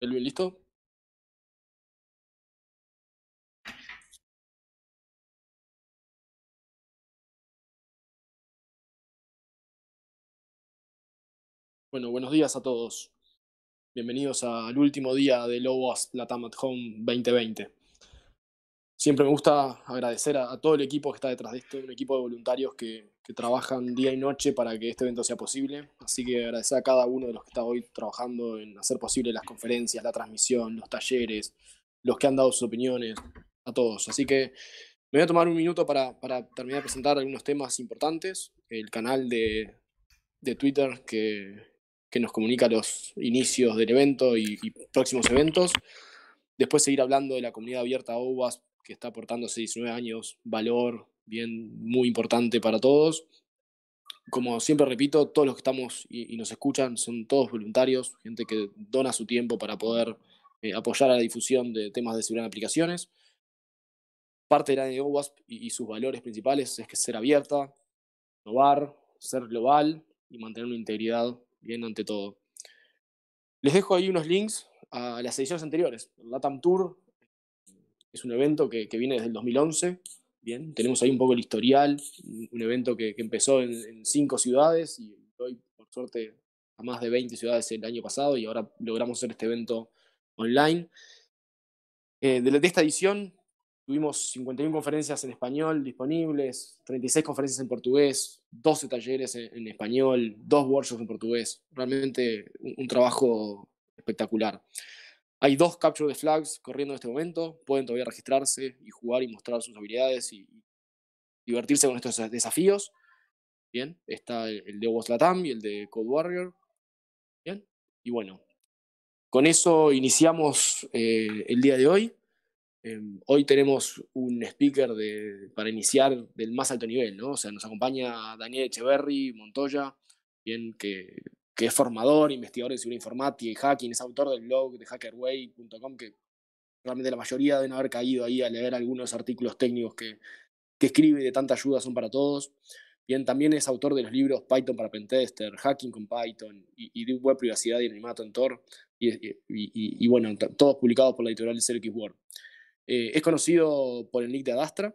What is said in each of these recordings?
bien ¿listo? Bueno, buenos días a todos. Bienvenidos al último día de Lobos Latam at Home 2020 siempre me gusta agradecer a, todo el equipo que está detrás de esto, un equipo de voluntarios que, trabajan día y noche para que este evento sea posible. Así que agradecer a cada uno de los que está hoy trabajando en hacer posible las conferencias, la transmisión, los talleres, los que han dado sus opiniones, a todos. Así que me voy a tomar un minuto para, terminar de presentar algunos temas importantes. El canal de, Twitter que, nos comunica los inicios del evento y, próximos eventos. Después seguir hablando de la comunidad abierta OWAS que está aportando hace 19 años valor bien muy importante para todos. Como siempre repito, todos los que estamos y, nos escuchan son todos voluntarios, gente que dona su tiempo para poder eh, apoyar a la difusión de temas de seguridad en aplicaciones. Parte de la de OWASP y, sus valores principales es que ser abierta, innovar, ser global y mantener una integridad bien ante todo. Les dejo ahí unos links a las ediciones anteriores. El LATAM Tour es un evento que, viene desde el 2011. Bien, tenemos ahí un poco el historial, un evento que, empezó en, cinco ciudades y hoy, por suerte, a más de 20 ciudades el año pasado y ahora logramos hacer este evento online. Eh, de, esta edición Tuvimos 51 conferencias en español disponibles, 36 conferencias en portugués, 12 talleres en, español, dos workshops en portugués. Realmente un trabajo espectacular. Hay dos capture the flags corriendo en este momento. Pueden todavía registrarse y jugar y mostrar sus habilidades y divertirse con estos desafíos. Bien, está el de Latam y el de Code Warrior. Bien, y bueno, con eso iniciamos eh, el día de hoy. Em, hoy tenemos un speaker para iniciar del más alto nivel, ¿no? O sea, nos acompaña Daniel Echeverry Montoya, bien, que que es formador, investigador de seguridad informática y hacking, es autor del blog de hackerway.com, que realmente la mayoría deben haber caído ahí a leer algunos artículos técnicos que, que escribe y de tanta ayuda son para todos. Bien, también es autor de los libros Python para Pentester, Hacking con Python y, de Web Privacidad y animato en Tor, y, bueno, todos publicados por la editorial de Word. Eh, es conocido por el nick de Adastra,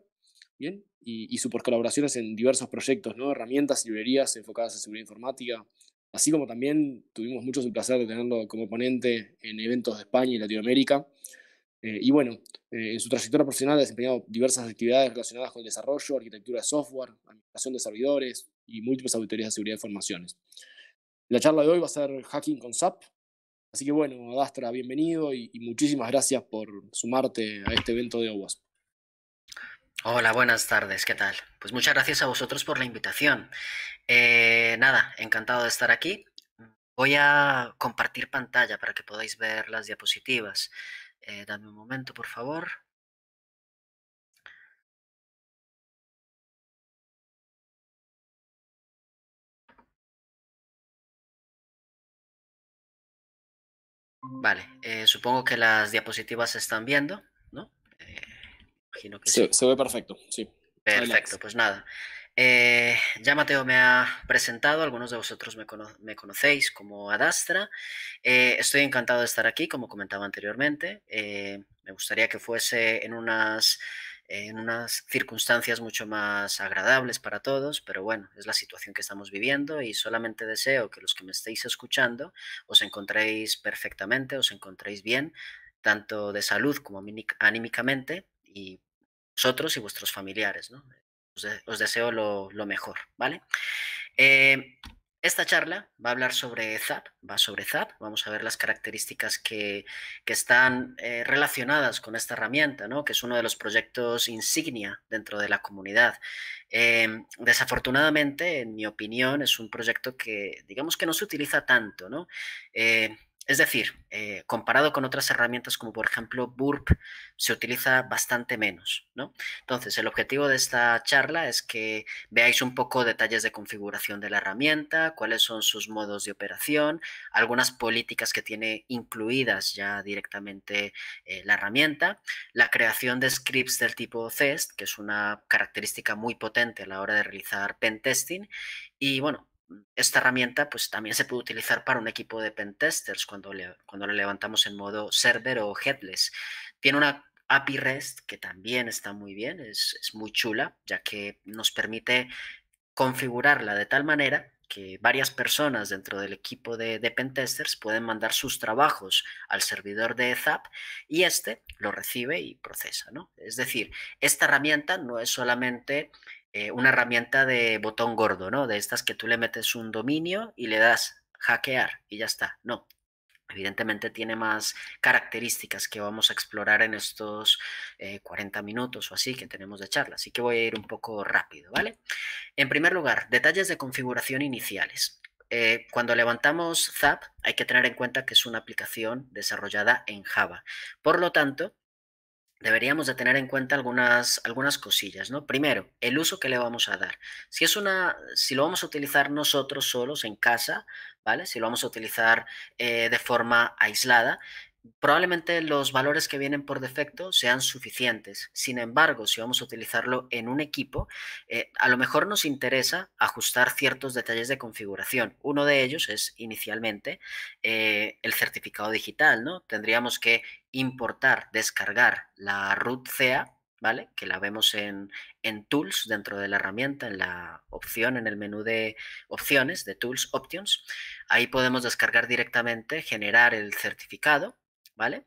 bien, y, sus colaboraciones en diversos proyectos, ¿no? herramientas y librerías enfocadas en seguridad informática, así como también tuvimos mucho el placer de tenerlo como ponente en eventos de España y Latinoamérica. Eh, y bueno, eh, en su trayectoria profesional ha desempeñado diversas actividades relacionadas con el desarrollo, arquitectura de software, administración de servidores y múltiples auditorías de seguridad de formaciones. La charla de hoy va a ser Hacking con SAP. Así que bueno, Adastra, bienvenido y, y muchísimas gracias por sumarte a este evento de OWASP. Hola, buenas tardes, ¿qué tal? Pues muchas gracias a vosotros por la invitación. Eh, nada, encantado de estar aquí. Voy a compartir pantalla para que podáis ver las diapositivas. Eh, dame un momento, por favor. Vale, eh, supongo que las diapositivas se están viendo sí, Se ve perfecto, sí. Perfecto, pues nada. Eh, ya Mateo me ha presentado, algunos de vosotros me, conocéis como Adastra. Eh, estoy encantado de estar aquí, como comentaba anteriormente. Eh, me gustaría que fuese en unas, en unas circunstancias mucho más agradables para todos, pero bueno, es la situación que estamos viviendo y solamente deseo que los que me estéis escuchando os encontréis perfectamente, os encontréis bien, tanto de salud como anímicamente y vosotros y vuestros familiares, ¿no? Os, deseo lo, mejor, ¿vale? Eh, esta charla va a hablar sobre ZAP, va sobre ZAP, vamos a ver las características que, están eh, relacionadas con esta herramienta, ¿no? que es uno de los proyectos insignia dentro de la comunidad. Eh, desafortunadamente, en mi opinión, es un proyecto que digamos que no se utiliza tanto. ¿no? Es decir, eh, comparado con otras herramientas como por ejemplo Burp, se utiliza bastante menos. Entonces, el objetivo de esta charla es que veáis un poco detalles de configuración de la herramienta, cuáles son sus modos de operación, algunas políticas que tiene incluidas ya directamente eh, la herramienta, la creación de scripts del tipo CEST, que es una característica muy potente a la hora de realizar pentesting, y bueno, esta herramienta pues también se puede utilizar para un equipo de pentesters cuando, le, cuando lo levantamos en modo server o headless. Tiene una API REST que también está muy bien, es, muy chula, ya que nos permite configurarla de tal manera que varias personas dentro del equipo de, pentesters pueden mandar sus trabajos al servidor de ZAP y este lo recibe y procesa, ¿no? Es decir, esta herramienta no es solamente eh, una herramienta de botón gordo, ¿no? De estas que tú le metes un dominio y le das hackear y ya está. No. Evidentemente tiene más características que vamos a explorar en estos 40 eh, minutos o así que tenemos de charla. Así que voy a ir un poco rápido, ¿vale? En primer lugar, detalles de configuración iniciales. Eh, cuando levantamos Zap hay que tener en cuenta que es una aplicación desarrollada en Java. Por lo tanto, deberíamos de tener en cuenta algunas, algunas cosillas, ¿no? Primero, el uso que le vamos a dar. Si es una, si lo vamos a utilizar nosotros solos en casa, ¿vale? Si lo vamos a utilizar eh, de forma aislada, probablemente los valores que vienen por defecto sean suficientes. Sin embargo, si vamos a utilizarlo en un equipo, eh, a lo mejor nos interesa ajustar ciertos detalles de configuración. Uno de ellos es inicialmente eh, el certificado digital, ¿no? Tendríamos que importar, descargar la root CA, ¿vale? Que la vemos en, en, Tools dentro de la herramienta, en la opción, en el menú de opciones, de Tools Options. Ahí podemos descargar directamente, generar el certificado ¿vale?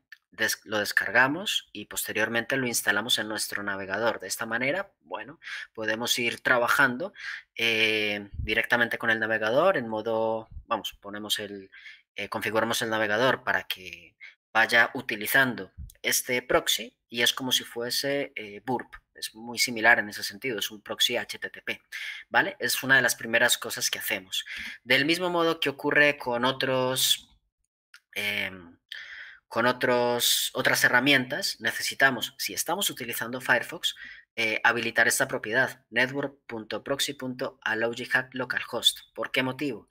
lo descargamos y posteriormente lo instalamos en nuestro navegador. De esta manera, bueno, podemos ir trabajando eh, directamente con el navegador en modo, vamos, ponemos el, eh, configuramos el navegador para que vaya utilizando este proxy y es como si fuese eh, burp. Es muy similar en ese sentido, es un proxy HTTP, ¿vale? Es una de las primeras cosas que hacemos. Del mismo modo que ocurre con otros... Em, con otras herramientas, necesitamos, si estamos utilizando Firefox, eh, habilitar esta propiedad, network.proxy.allow_local_host. localhost ¿Por qué motivo?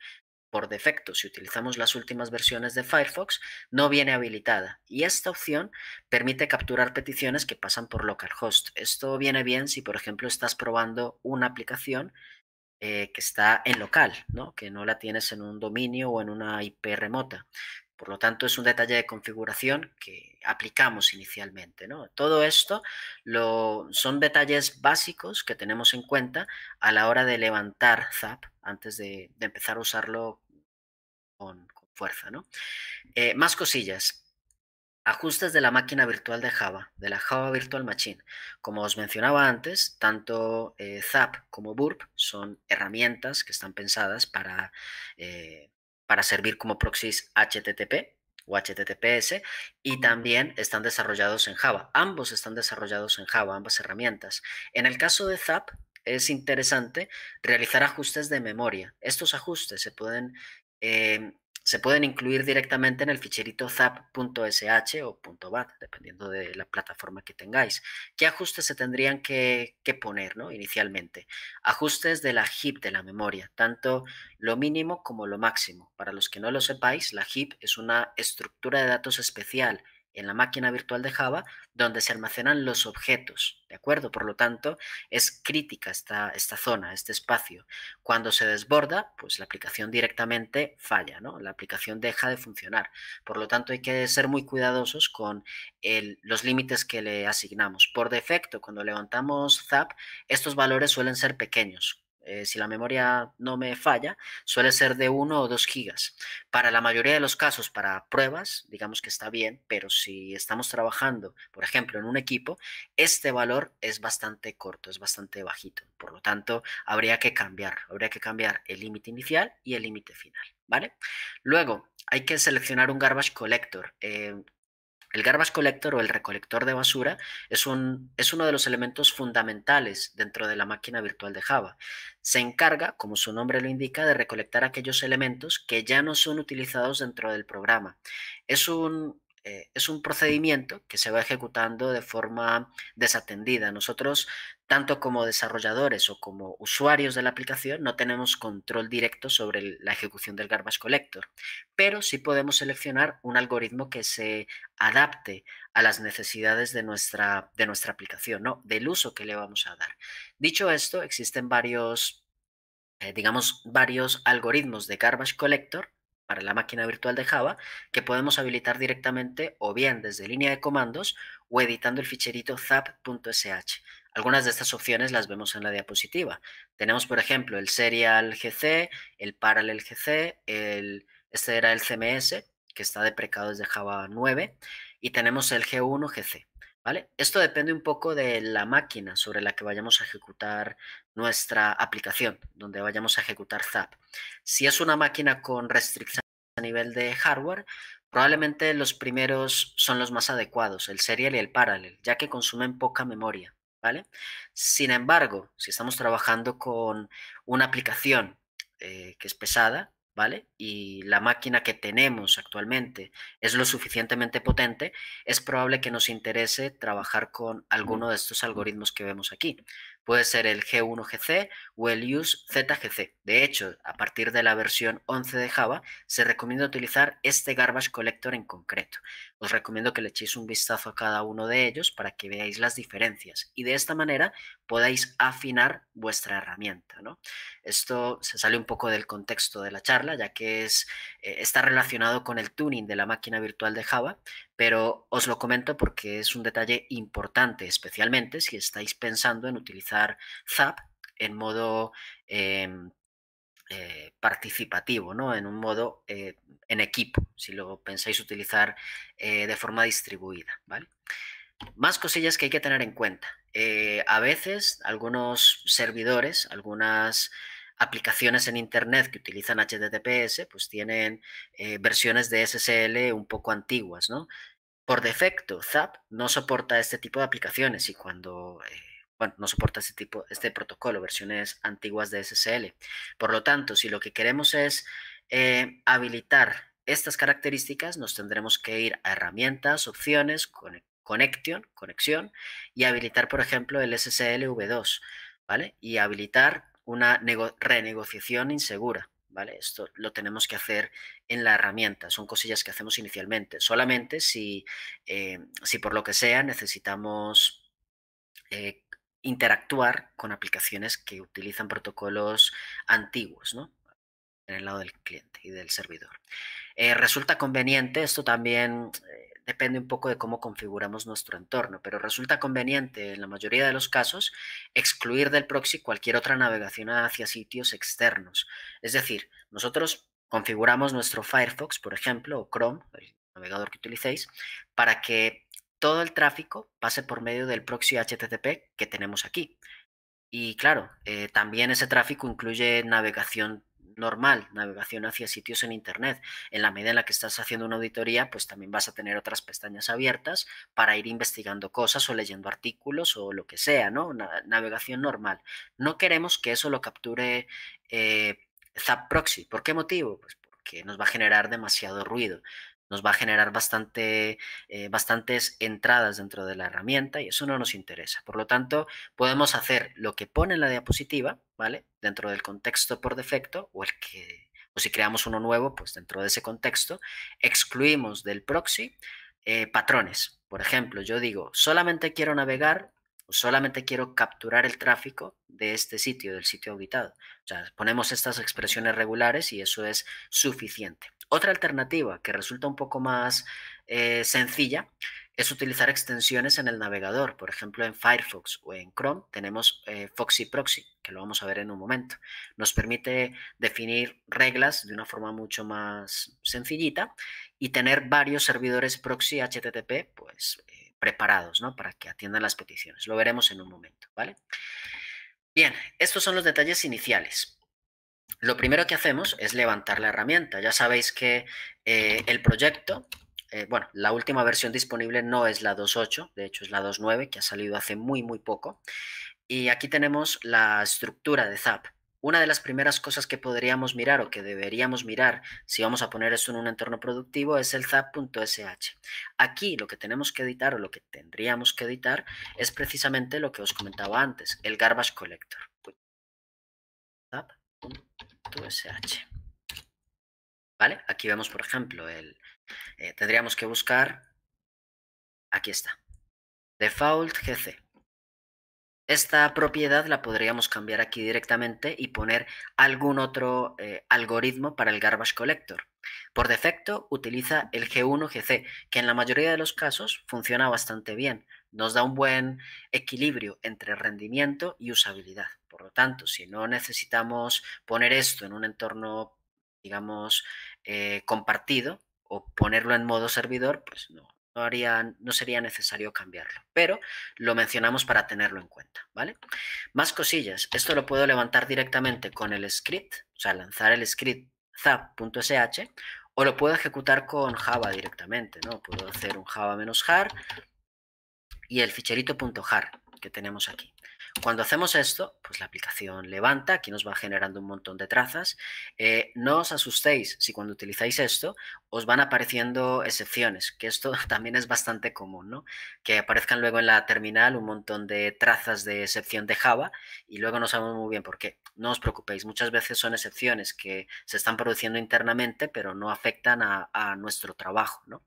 Por defecto, si utilizamos las últimas versiones de Firefox, no viene habilitada. Y esta opción permite capturar peticiones que pasan por localhost. Esto viene bien si, por ejemplo, estás probando una aplicación eh, que está en local, ¿no? que no la tienes en un dominio o en una IP remota. Por lo tanto, es un detalle de configuración que aplicamos inicialmente. ¿no? Todo esto lo, son detalles básicos que tenemos en cuenta a la hora de levantar Zap antes de, empezar a usarlo con, fuerza. ¿no? Eh, más cosillas. Ajustes de la máquina virtual de Java, de la Java Virtual Machine. Como os mencionaba antes, tanto eh, Zap como Burp son herramientas que están pensadas para... Eh, para servir como proxies HTTP o HTTPS y también están desarrollados en Java. Ambos están desarrollados en Java, ambas herramientas. En el caso de Zap, es interesante realizar ajustes de memoria. Estos ajustes se pueden em, se pueden incluir directamente en el ficherito zap.sh o .bat, dependiendo de la plataforma que tengáis. ¿Qué ajustes se tendrían que, poner inicialmente? Ajustes de la heap de la memoria, tanto lo mínimo como lo máximo. Para los que no lo sepáis, la heap es una estructura de datos especial en la máquina virtual de Java donde se almacenan los objetos, ¿de acuerdo? Por lo tanto, es crítica esta, esta zona, este espacio. Cuando se desborda, pues la aplicación directamente falla, ¿no? La aplicación deja de funcionar. Por lo tanto, hay que ser muy cuidadosos con los límites que le asignamos. Por defecto, cuando levantamos ZAP, estos valores suelen ser pequeños eh, si la memoria no me falla, suele ser de 1 o 2 gigas. Para la mayoría de los casos, para pruebas, digamos que está bien, pero si estamos trabajando, por ejemplo, en un equipo, este valor es bastante corto, es bastante bajito. Por lo tanto, habría que cambiar, habría que cambiar el límite inicial y el límite final, ¿vale? Luego, hay que seleccionar un garbage collector. Eh, el garbage collector o el recolector de basura es, un, es, uno de los elementos fundamentales dentro de la máquina virtual de Java. Se encarga, como su nombre lo indica, de recolectar aquellos elementos que ya no son utilizados dentro del programa. Es un, eh, es un procedimiento que se va ejecutando de forma desatendida. Nosotros, tanto como desarrolladores o como usuarios de la aplicación, no tenemos control directo sobre la ejecución del garbage collector, pero sí podemos seleccionar un algoritmo que se adapte a las necesidades de nuestra, de nuestra aplicación, ¿no? del uso que le vamos a dar. Dicho esto, existen varios eh, digamos, varios algoritmos de garbage collector para la máquina virtual de Java que podemos habilitar directamente o bien desde línea de comandos o editando el ficherito zap.sh. Algunas de estas opciones las vemos en la diapositiva. Tenemos, por ejemplo, el serial GC, el parallel GC, el, este era el CMS, que está deprecado desde Java 9, y tenemos el G1 GC. ¿Vale? Esto depende un poco de la máquina sobre la que vayamos a ejecutar nuestra aplicación, donde vayamos a ejecutar Zap. Si es una máquina con restricciones a nivel de hardware, probablemente los primeros son los más adecuados, el serial y el parallel, ya que consumen poca memoria, ¿vale? Sin embargo, si estamos trabajando con una aplicación eh, que es pesada, y la máquina que tenemos actualmente es lo suficientemente potente, es probable que nos interese trabajar con alguno de estos algoritmos que vemos aquí. Puede ser el G1GC o el UseZGC. De hecho, a partir de la versión 11 de Java, se recomienda utilizar este garbage collector en concreto. Os recomiendo que le echéis un vistazo a cada uno de ellos para que veáis las diferencias y de esta manera podáis afinar vuestra herramienta. ¿no? Esto se sale un poco del contexto de la charla, ya que es, eh, está relacionado con el tuning de la máquina virtual de Java, pero os lo comento porque es un detalle importante, especialmente si estáis pensando en utilizar Zap en modo em, eh, participativo, ¿no? en un modo eh, en equipo, si lo pensáis utilizar eh, de forma distribuida. ¿vale? Más cosillas que hay que tener en cuenta. a veces algunos servidores, algunas aplicaciones en Internet que utilizan HTTPS, pues tienen versiones de SSL un poco antiguas. ¿no? Por defecto, ZAP no soporta este tipo de aplicaciones y cuando bueno, no soporta este tipo, este protocolo, versiones antiguas de SSL. Por lo tanto, si lo que queremos es eh, habilitar estas características, nos tendremos que ir a herramientas, opciones, conexión, conexión y habilitar, por ejemplo, el SSL V2, ¿vale? Y habilitar una renegociación insegura. ¿Vale? Esto lo tenemos que hacer en la herramienta, son cosillas que hacemos inicialmente, solamente si, eh, si por lo que sea necesitamos eh, interactuar con aplicaciones que utilizan protocolos antiguos, ¿no? En el lado del cliente y del servidor. Eh, resulta conveniente, esto también eh, depende un poco de cómo configuramos nuestro entorno, pero resulta conveniente en la mayoría de los casos excluir del proxy cualquier otra navegación hacia sitios externos. Es decir, nosotros configuramos nuestro Firefox, por ejemplo, o Chrome, el navegador que utilicéis, para que todo el tráfico pase por medio del proxy HTTP que tenemos aquí. Y claro, eh, también ese tráfico incluye navegación normal, navegación hacia sitios en Internet. En la medida en la que estás haciendo una auditoría, pues también vas a tener otras pestañas abiertas para ir investigando cosas o leyendo artículos o lo que sea, ¿no? navegación normal. No queremos que eso lo capture eh, Zap Proxy. ¿Por qué motivo? Pues porque nos va a generar demasiado ruido nos va a generar bastante, eh, bastantes entradas dentro de la herramienta y eso no nos interesa. Por lo tanto, podemos hacer lo que pone en la diapositiva, ¿vale? Dentro del contexto por defecto o el que, o si creamos uno nuevo, pues dentro de ese contexto, excluimos del proxy eh, patrones. Por ejemplo, yo digo, solamente quiero navegar o solamente quiero capturar el tráfico de este sitio, del sitio auditado. O sea, ponemos estas expresiones regulares y eso es suficiente. Otra alternativa que resulta un poco más eh, sencilla es utilizar extensiones en el navegador. Por ejemplo, en Firefox o en Chrome tenemos eh, Foxy Proxy, que lo vamos a ver en un momento. Nos permite definir reglas de una forma mucho más sencillita y tener varios servidores proxy HTTP pues, eh, preparados ¿no? para que atiendan las peticiones. Lo veremos en un momento. ¿vale? Bien, estos son los detalles iniciales lo primero que hacemos es levantar la herramienta. Ya sabéis que eh, el proyecto, eh, bueno, la última versión disponible no es la 2.8, de hecho es la 2.9, que ha salido hace muy, muy poco. Y aquí tenemos la estructura de ZAP. Una de las primeras cosas que podríamos mirar o que deberíamos mirar si vamos a poner esto en un entorno productivo es el zap.sh. Aquí lo que tenemos que editar o lo que tendríamos que editar es precisamente lo que os comentaba antes, el garbage collector. Zap. ¿Vale? Aquí vemos, por ejemplo, el, eh, tendríamos que buscar, aquí está, default gc. Esta propiedad la podríamos cambiar aquí directamente y poner algún otro eh, algoritmo para el garbage collector. Por defecto utiliza el G1GC, que en la mayoría de los casos funciona bastante bien, nos da un buen equilibrio entre rendimiento y usabilidad. Por lo tanto, si no necesitamos poner esto en un entorno, digamos, eh, compartido o ponerlo en modo servidor, pues no, no, haría, no sería necesario cambiarlo, pero lo mencionamos para tenerlo en cuenta, ¿vale? Más cosillas, esto lo puedo levantar directamente con el script, o sea, lanzar el script zap.sh o lo puedo ejecutar con Java directamente, ¿no? Puedo hacer un java jar y el ficherito.jar que tenemos aquí. Cuando hacemos esto, pues la aplicación levanta, aquí nos va generando un montón de trazas. Eh, no os asustéis si cuando utilizáis esto os van apareciendo excepciones, que esto también es bastante común, ¿no? Que aparezcan luego en la terminal un montón de trazas de excepción de Java y luego no sabemos muy bien por qué. No os preocupéis, muchas veces son excepciones que se están produciendo internamente, pero no afectan a, a nuestro trabajo, ¿no?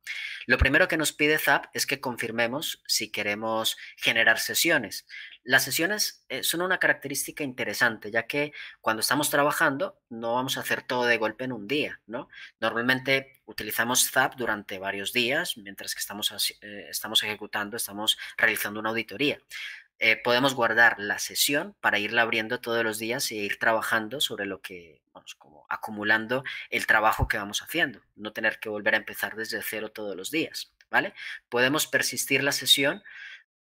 Lo primero que nos pide ZAP es que confirmemos si queremos generar sesiones. Las sesiones eh, son una característica interesante, ya que cuando estamos trabajando no vamos a hacer todo de golpe en un día, ¿no? Normalmente utilizamos Zap durante varios días, mientras que estamos, eh, estamos ejecutando, estamos realizando una auditoría. Eh, podemos guardar la sesión para irla abriendo todos los días e ir trabajando sobre lo que, vamos, como acumulando el trabajo que vamos haciendo, no tener que volver a empezar desde cero todos los días, ¿vale? Podemos persistir la sesión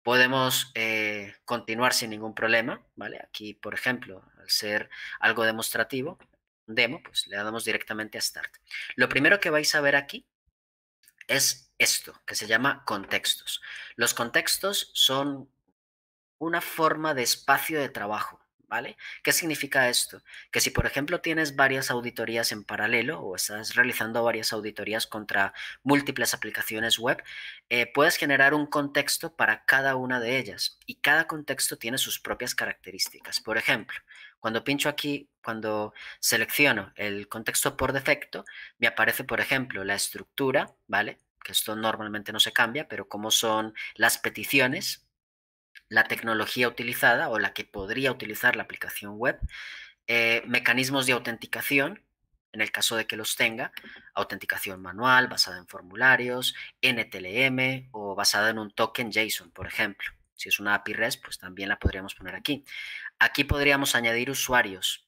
podemos eh, continuar sin ningún problema, ¿vale? Aquí, por ejemplo, al ser algo demostrativo, demo, pues le damos directamente a Start. Lo primero que vais a ver aquí es esto, que se llama contextos. Los contextos son una forma de espacio de trabajo, ¿vale? ¿Qué significa esto? Que si, por ejemplo, tienes varias auditorías en paralelo o estás realizando varias auditorías contra múltiples aplicaciones web, eh, puedes generar un contexto para cada una de ellas y cada contexto tiene sus propias características. Por ejemplo, cuando pincho aquí, cuando selecciono el contexto por defecto, me aparece, por ejemplo, la estructura, ¿vale? Que esto normalmente no se cambia, pero cómo son las peticiones, la tecnología utilizada o la que podría utilizar la aplicación web, eh, mecanismos de autenticación, en el caso de que los tenga, autenticación manual basada en formularios, NTLM o basada en un token JSON, por ejemplo. Si es una API REST, pues también la podríamos poner aquí. Aquí podríamos añadir usuarios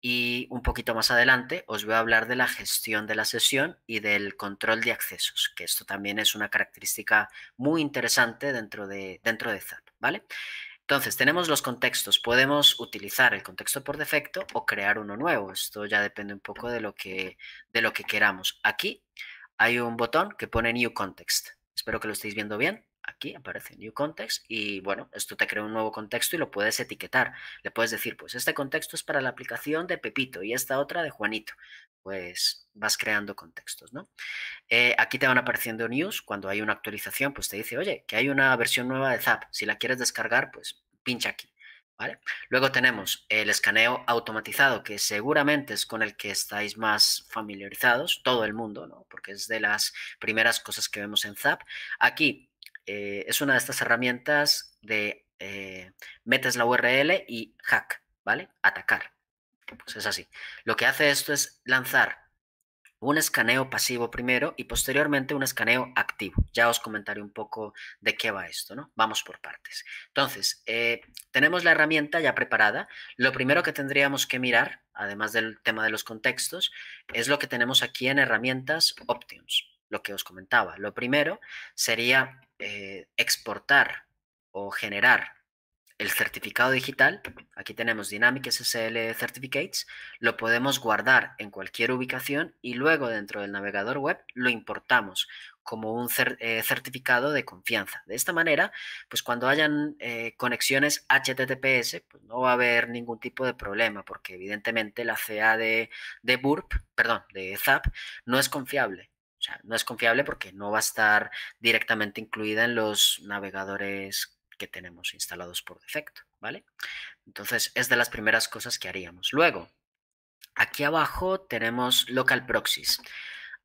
y un poquito más adelante os voy a hablar de la gestión de la sesión y del control de accesos, que esto también es una característica muy interesante dentro de, dentro de ZAP. ¿vale? Entonces, tenemos los contextos. Podemos utilizar el contexto por defecto o crear uno nuevo. Esto ya depende un poco de lo que, de lo que queramos. Aquí hay un botón que pone New Context. Espero que lo estéis viendo bien. Aquí aparece New Context y bueno, esto te crea un nuevo contexto y lo puedes etiquetar. Le puedes decir, pues este contexto es para la aplicación de Pepito y esta otra de Juanito. Pues vas creando contextos, ¿no? Eh, aquí te van apareciendo news. Cuando hay una actualización, pues te dice, oye, que hay una versión nueva de Zap. Si la quieres descargar, pues pincha aquí. ¿Vale? Luego tenemos el escaneo automatizado, que seguramente es con el que estáis más familiarizados, todo el mundo, ¿no? porque es de las primeras cosas que vemos en Zap. Aquí eh, es una de estas herramientas de eh, metes la URL y hack, ¿vale? Atacar. Pues es así. Lo que hace esto es lanzar un escaneo pasivo primero y posteriormente un escaneo activo. Ya os comentaré un poco de qué va esto, ¿no? Vamos por partes. Entonces, eh, tenemos la herramienta ya preparada. Lo primero que tendríamos que mirar, además del tema de los contextos, es lo que tenemos aquí en herramientas Options lo que os comentaba. Lo primero sería eh, exportar o generar el certificado digital. Aquí tenemos Dynamic SSL Certificates. Lo podemos guardar en cualquier ubicación y luego dentro del navegador web lo importamos como un eh, certificado de confianza. De esta manera, pues cuando hayan eh, conexiones HTTPS, pues no va a haber ningún tipo de problema, porque evidentemente la CA de, de, Burp, perdón, de ZAP, no es confiable. O sea, no es confiable porque no va a estar directamente incluida en los navegadores que tenemos instalados por defecto, ¿vale? Entonces, es de las primeras cosas que haríamos. Luego, aquí abajo tenemos local proxies.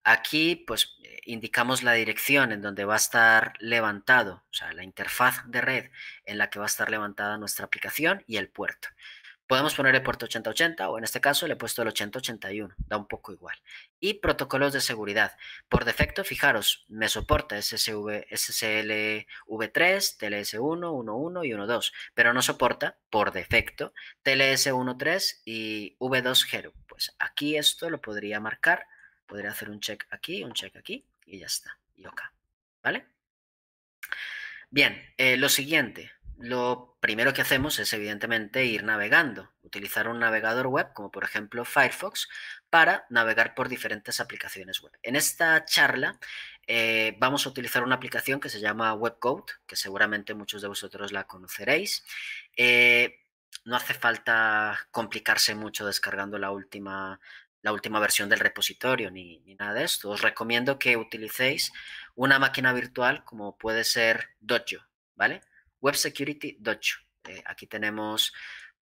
Aquí, pues, eh, indicamos la dirección en donde va a estar levantado, o sea, la interfaz de red en la que va a estar levantada nuestra aplicación y el puerto. Podemos poner el puerto 8080 o en este caso le he puesto el 8081, da un poco igual. Y protocolos de seguridad. Por defecto, fijaros, me soporta SSV, v 3 TLS1, 1.1 y 1.2, pero no soporta, por defecto, TLS13 y V2 Hero. Pues aquí esto lo podría marcar, podría hacer un check aquí, un check aquí y ya está, y acá. ¿vale? Bien, eh, lo siguiente, lo primero que hacemos es evidentemente ir navegando, utilizar un navegador web como por ejemplo Firefox para navegar por diferentes aplicaciones web. En esta charla eh, vamos a utilizar una aplicación que se llama WebCode, que seguramente muchos de vosotros la conoceréis. Eh, no hace falta complicarse mucho descargando la última, la última versión del repositorio ni, ni, nada de esto. Os recomiendo que utilicéis una máquina virtual como puede ser Dojo, ¿vale? Web Security Dojo. Eh, aquí tenemos,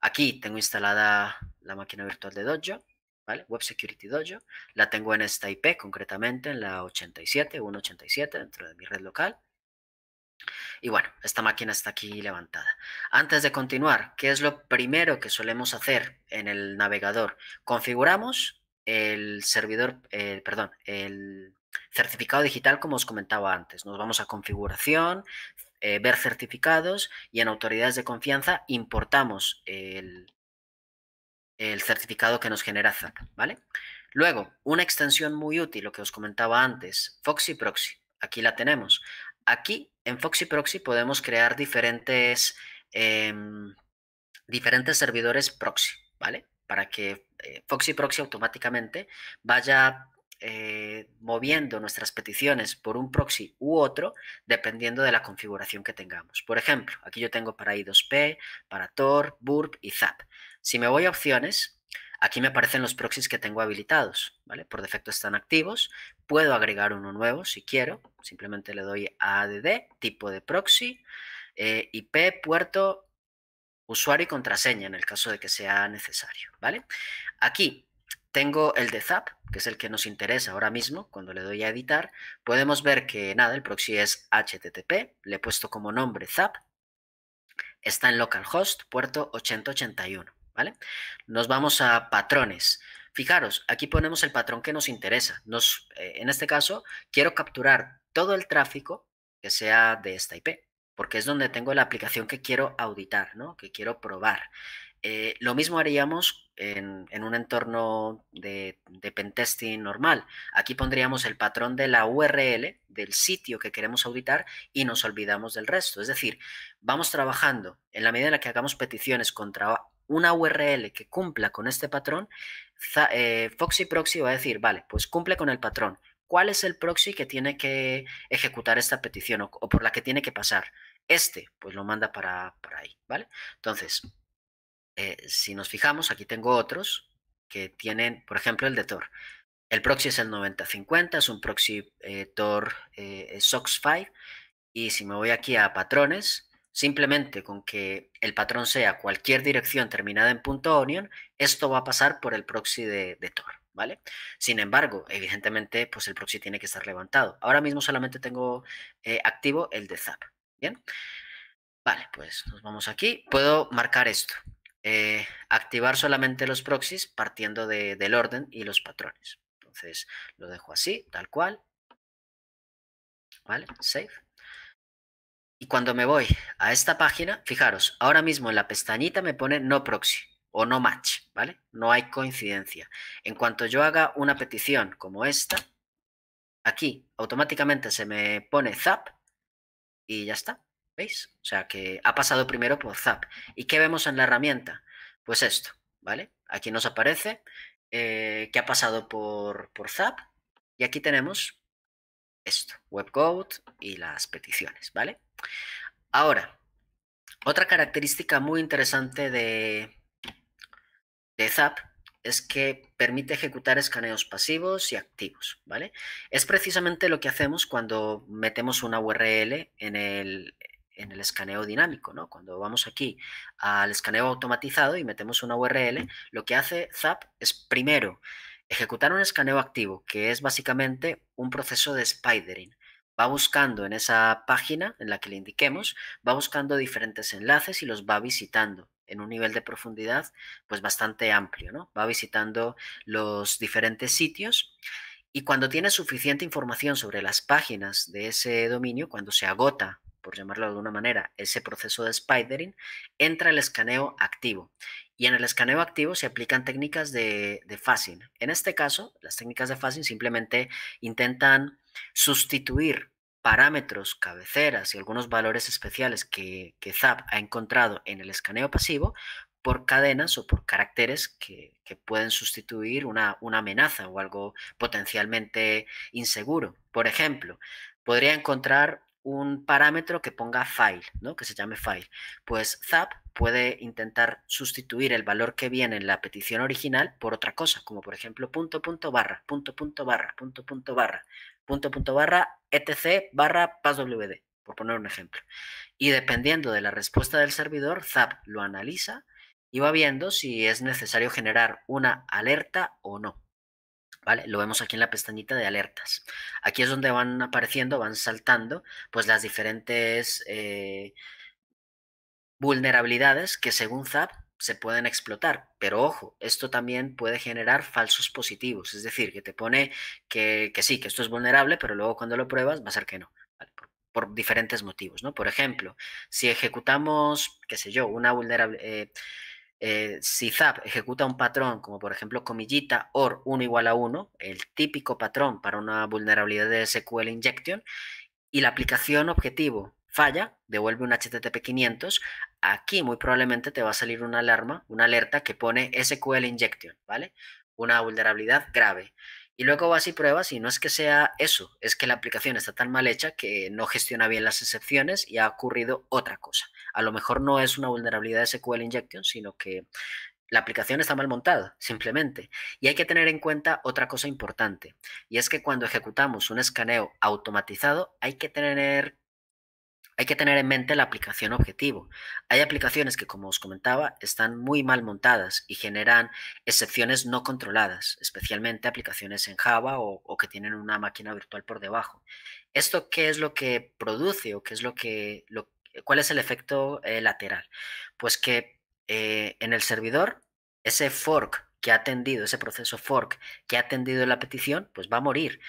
aquí tengo instalada la máquina virtual de Dojo, ¿vale? Web Security Dojo. La tengo en esta IP concretamente, en la 87, 187, dentro de mi red local. Y bueno, esta máquina está aquí levantada. Antes de continuar, ¿qué es lo primero que solemos hacer en el navegador? Configuramos el servidor, eh, perdón, el certificado digital como os comentaba antes. Nos vamos a configuración, eh, ver certificados y en autoridades de confianza importamos el, certificado que nos genera ZAP, ¿vale? Luego, una extensión muy útil, lo que os comentaba antes, Foxy Proxy. Aquí la tenemos. Aquí, en Foxy Proxy, podemos crear diferentes, em, diferentes servidores proxy, ¿vale? Para que eh, Foxy Proxy automáticamente vaya eh, moviendo nuestras peticiones por un proxy u otro, dependiendo de la configuración que tengamos. Por ejemplo, aquí yo tengo para I2P, para Tor, Burp y Zap. Si me voy a opciones, Aquí me aparecen los proxies que tengo habilitados, ¿vale? Por defecto están activos. Puedo agregar uno nuevo si quiero. Simplemente le doy a ADD, tipo de proxy, eh, IP, puerto, usuario y contraseña en el caso de que sea necesario, ¿vale? Aquí tengo el de Zap, que es el que nos interesa ahora mismo. Cuando le doy a editar, podemos ver que nada, el proxy es HTTP, le he puesto como nombre Zap, está en localhost, puerto 8081, ¿vale? Nos vamos a patrones. Fijaros, aquí ponemos el patrón que nos interesa. Nos, eh, en este caso, quiero capturar todo el tráfico que sea de esta IP, porque es donde tengo la aplicación que quiero auditar, ¿no? Que quiero probar. Eh, lo mismo haríamos en, un entorno de, pentesting normal. Aquí pondríamos el patrón de la URL del sitio que queremos auditar y nos olvidamos del resto. Es decir, vamos trabajando en la medida en la que hagamos peticiones contra una URL que cumpla con este patrón, eh, Foxy Proxy va a decir, vale, pues cumple con el patrón. ¿Cuál es el proxy que tiene que ejecutar esta petición o, por la que tiene que pasar? Este, pues lo manda para, para ahí, ¿vale? Entonces, eh, si nos fijamos, aquí tengo otros que tienen, por ejemplo, el de Tor. El proxy es el 9050, es un proxy eh, Tor eh, SOX5. Y si me voy aquí a patrones, simplemente con que el patrón sea cualquier dirección terminada en punto .onion, esto va a pasar por el proxy de, Tor, ¿vale? Sin embargo, evidentemente, pues el proxy tiene que estar levantado. Ahora mismo solamente tengo activo el de Zap, ¿bien? Vale, pues nos vamos aquí. Puedo marcar esto, eh, activar solamente los proxies partiendo de, del orden y los patrones. Entonces lo dejo así, tal cual. ¿Vale? Save. Y cuando me voy a esta página, fijaros, ahora mismo en la pestañita me pone no proxy o no match, ¿vale? No hay coincidencia. En cuanto yo haga una petición como esta, aquí automáticamente se me pone zap y ya está. O sea que ha pasado primero por Zap. ¿Y qué vemos en la herramienta? Pues esto, ¿vale? Aquí nos aparece eh, que ha pasado por, por Zap y aquí tenemos esto, webcode y las peticiones, ¿vale? Ahora, otra característica muy interesante de, de Zap es que permite ejecutar escaneos pasivos y activos, ¿vale? Es precisamente lo que hacemos cuando metemos una URL en el, en el escaneo dinámico, ¿no? Cuando vamos aquí al escaneo automatizado y metemos una URL, lo que hace Zap es primero ejecutar un escaneo activo, que es básicamente un proceso de spidering. Va buscando en esa página en la que le indiquemos, va buscando diferentes enlaces y los va visitando en un nivel de profundidad pues bastante amplio, ¿no? Va visitando los diferentes sitios y cuando tiene suficiente información sobre las páginas de ese dominio, cuando se agota por llamarlo de alguna manera, ese proceso de spidering, entra el escaneo activo. Y en el escaneo activo se aplican técnicas de, de phasing. En este caso, las técnicas de phasing simplemente intentan sustituir parámetros, cabeceras y algunos valores especiales que, que ZAP ha encontrado en el escaneo pasivo por cadenas o por caracteres que, pueden sustituir una, una, amenaza o algo potencialmente inseguro. Por ejemplo, podría encontrar un parámetro que ponga file, ¿no? que se llame file. Pues zap puede intentar sustituir el valor que viene en la petición original por otra cosa, como por ejemplo punto, punto, barra, punto, punto, barra, punto, punto, barra, punto, punto, barra, etc, barra, passwd, por poner un ejemplo. Y dependiendo de la respuesta del servidor, zap lo analiza y va viendo si es necesario generar una alerta o no. ¿Vale? Lo vemos aquí en la pestañita de alertas. Aquí es donde van apareciendo, van saltando, pues las diferentes eh, vulnerabilidades que según ZAP se pueden explotar. Pero ojo, esto también puede generar falsos positivos, es decir, que te pone que, sí, que esto es vulnerable, pero luego cuando lo pruebas va a ser que no. Por, diferentes motivos, ¿no? Por ejemplo, si ejecutamos, qué sé yo, una vulnerabilidad... Eh, eh, si ZAP ejecuta un patrón como por ejemplo comillita OR 1 igual a 1, el típico patrón para una vulnerabilidad de SQL injection, y la aplicación objetivo falla, devuelve un HTTP 500, aquí muy probablemente te va a salir una alarma, una alerta que pone SQL injection, ¿vale? Una vulnerabilidad grave. Y luego vas y pruebas y no es que sea eso, es que la aplicación está tan mal hecha que no gestiona bien las excepciones y ha ocurrido otra cosa. A lo mejor no es una vulnerabilidad de SQL Injection, sino que la aplicación está mal montada, simplemente. Y hay que tener en cuenta otra cosa importante, y es que cuando ejecutamos un escaneo automatizado hay que tener hay que tener en mente la aplicación objetivo. Hay aplicaciones que, como os comentaba, están muy mal montadas y generan excepciones no controladas, especialmente aplicaciones en Java o, que tienen una máquina virtual por debajo. ¿Esto qué es lo que produce o qué es lo que... ¿Cuál es el efecto eh, lateral? Pues que eh, en el servidor ese fork que ha atendido, ese proceso fork que ha atendido la petición, pues va a morir,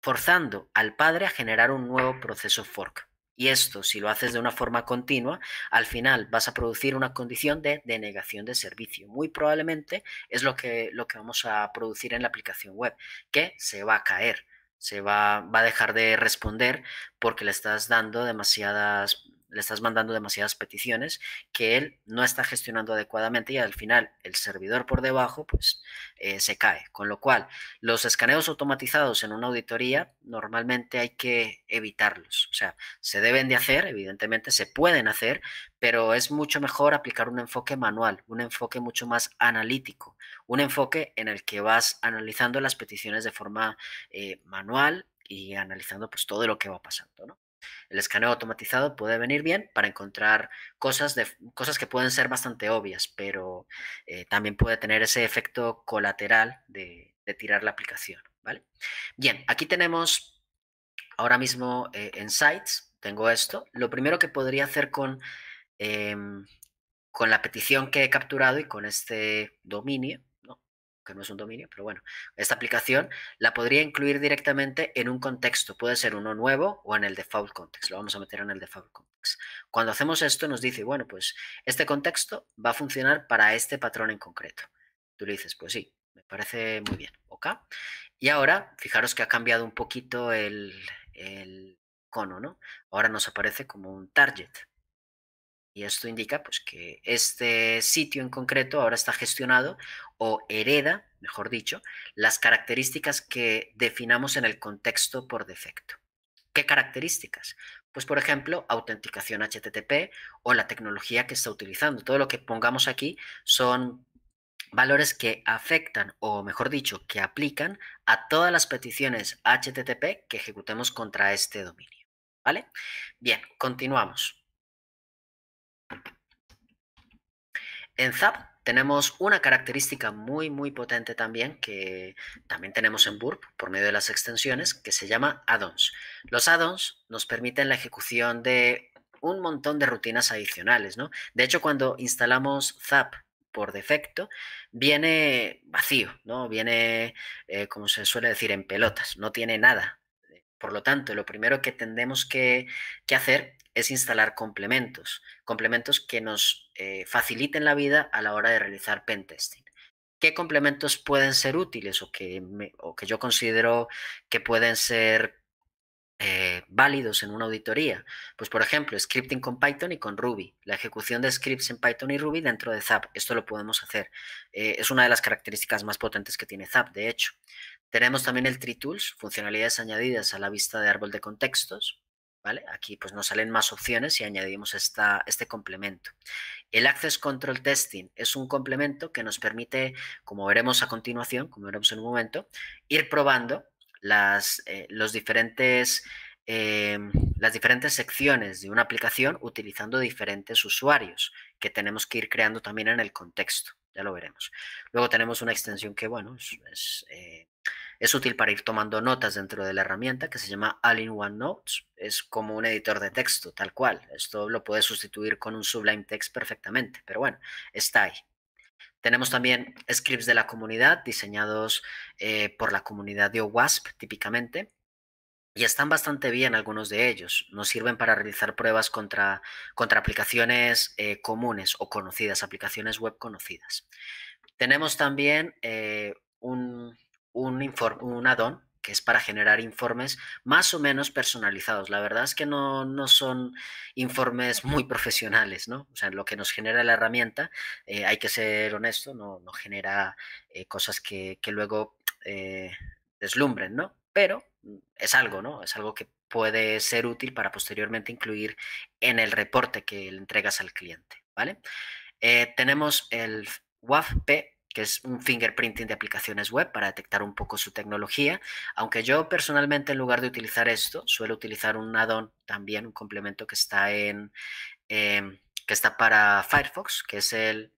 forzando al padre a generar un nuevo proceso fork. Y esto, si lo haces de una forma continua, al final vas a producir una condición de denegación de servicio. Muy probablemente es lo que, lo que vamos a producir en la aplicación web, que se va a caer, se va, va a dejar de responder porque le estás dando demasiadas le estás mandando demasiadas peticiones que él no está gestionando adecuadamente y al final el servidor por debajo pues eh, se cae. Con lo cual, los escaneos automatizados en una auditoría normalmente hay que evitarlos. O sea, se deben de hacer, evidentemente se pueden hacer, pero es mucho mejor aplicar un enfoque manual, un enfoque mucho más analítico, un enfoque en el que vas analizando las peticiones de forma eh, manual y analizando pues todo lo que va pasando, ¿no? El escaneo automatizado puede venir bien para encontrar cosas, de, cosas que pueden ser bastante obvias, pero eh, también puede tener ese efecto colateral de, tirar la aplicación. ¿vale? Bien, aquí tenemos ahora mismo eh, en Sites, tengo esto. Lo primero que podría hacer con, em, con la petición que he capturado y con este dominio que no es un dominio, pero bueno, esta aplicación la podría incluir directamente en un contexto, puede ser uno nuevo o en el default context, lo vamos a meter en el default context. Cuando hacemos esto nos dice, bueno, pues este contexto va a funcionar para este patrón en concreto. Tú le dices, pues sí, me parece muy bien, ¿ok? Y ahora, fijaros que ha cambiado un poquito el, el cono, ¿no? Ahora nos aparece como un target, y esto indica pues, que este sitio en concreto ahora está gestionado o hereda, mejor dicho, las características que definamos en el contexto por defecto. ¿Qué características? Pues, por ejemplo, autenticación HTTP o la tecnología que está utilizando. Todo lo que pongamos aquí son valores que afectan, o mejor dicho, que aplican a todas las peticiones HTTP que ejecutemos contra este dominio. ¿Vale? Bien, continuamos. En Zap tenemos una característica muy, muy potente también, que también tenemos en Burp por medio de las extensiones, que se llama add-ons. Los add-ons nos permiten la ejecución de un montón de rutinas adicionales, ¿no? De hecho, cuando instalamos Zap por defecto, viene vacío, ¿no? Viene, eh, como se suele decir, en pelotas, no tiene nada. Por lo tanto, lo primero que tendemos que, que hacer es instalar complementos, complementos que nos eh, faciliten la vida a la hora de realizar pentesting. ¿Qué complementos pueden ser útiles o que, o que yo considero que pueden ser eh, válidos en una auditoría? Pues, por ejemplo, scripting con Python y con Ruby. La ejecución de scripts en Python y Ruby dentro de Zap. Esto lo podemos hacer. Eh, es una de las características más potentes que tiene Zap, de hecho. Tenemos también el tools funcionalidades añadidas a la vista de árbol de contextos. ¿vale? Aquí pues nos salen más opciones y añadimos esta, este complemento. El Access Control Testing es un complemento que nos permite, como veremos a continuación, como veremos en un momento, ir probando las, eh, los diferentes, eh, las diferentes secciones de una aplicación utilizando diferentes usuarios que tenemos que ir creando también en el contexto. Ya lo veremos. Luego tenemos una extensión que, bueno, es, eh, es útil para ir tomando notas dentro de la herramienta que se llama All-in-One Notes. Es como un editor de texto, tal cual. Esto lo puedes sustituir con un Sublime Text perfectamente, pero bueno, está ahí. Tenemos también scripts de la comunidad diseñados eh, por la comunidad de OWASP típicamente. Y están bastante bien algunos de ellos. Nos sirven para realizar pruebas contra, contra aplicaciones eh, comunes o conocidas, aplicaciones web conocidas. Tenemos también eh, un, un, informe, un add que es para generar informes más o menos personalizados. La verdad es que no, no son informes muy profesionales, ¿no? O sea, lo que nos genera la herramienta, eh, hay que ser honesto, no, no genera eh, cosas que, luego eh, deslumbren, ¿no? Pero es algo, ¿no? Es algo que puede ser útil para posteriormente incluir en el reporte que le entregas al cliente, ¿vale? tenemos el WAFP que es un fingerprinting de aplicaciones web para detectar un poco su tecnología, aunque yo personalmente en lugar de utilizar esto, suelo utilizar un add-on también, un complemento que está en... Em, que está para Firefox, que es el